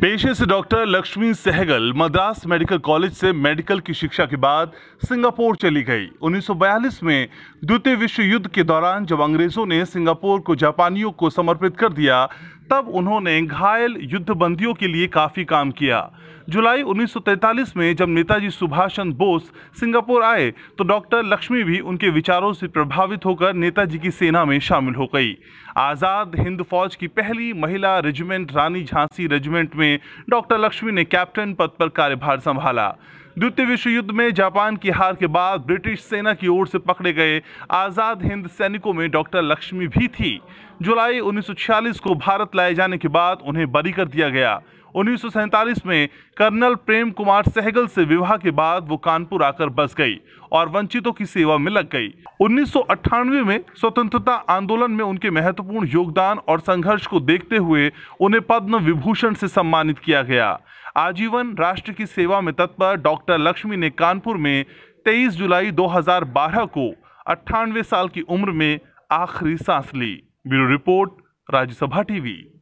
पेशे से doctor Lakshmi Sahgal Madras medical college से मेडिकल की शिक्षा के बाद सिंगापुर चली गई 1942 में द्वितीय विश्व युद्ध के दौरान जब अंग्रेज़ों ने सिंगापुर को जापानियों को समर्पित कर दिया तब उन्होंने घायल युद्धबंदियों के लिए काफ़ी काम किया जुलाई 1943 में जब नेताजी सुभाष चंद्र बोस सिंगापुर आए तो डॉक्टर लक्ष्मी भी उनके विचारों से प्रभावित होकर नेताजी की सेना में शामिल हो गई आज़ाद हिंद फौज की पहली महिला रेजिमेंट रानी झांसी रेजिमेंट में डॉक्टर लक्ष्मी ने कैप्टन पद पर कार्यभार संभाला द्वितीय विश्व युद्ध में जापान की हार के बाद ब्रिटिश सेना की ओर से पकड़े गए आज़ाद हिंद सैनिकों में डॉक्टर लक्ष्मी भी थी जुलाई 1946 को भारत लाए जाने के बाद उन्हें बरी कर दिया गया उन्नीस में कर्नल प्रेम कुमार सहगल से विवाह के बाद वो कानपुर आकर बस गई और वंचितों की सेवा में लग गई उन्नीस में स्वतंत्रता आंदोलन में उनके महत्वपूर्ण योगदान और संघर्ष को देखते हुए उन्हें पद्म विभूषण से सम्मानित किया गया आजीवन राष्ट्र की सेवा में तत्पर डॉक्टर लक्ष्मी ने कानपुर में 23 जुलाई 2012 को अट्ठानवे साल की उम्र में आखिरी सांस ली ब्यूरो रिपोर्ट राज्यसभा टीवी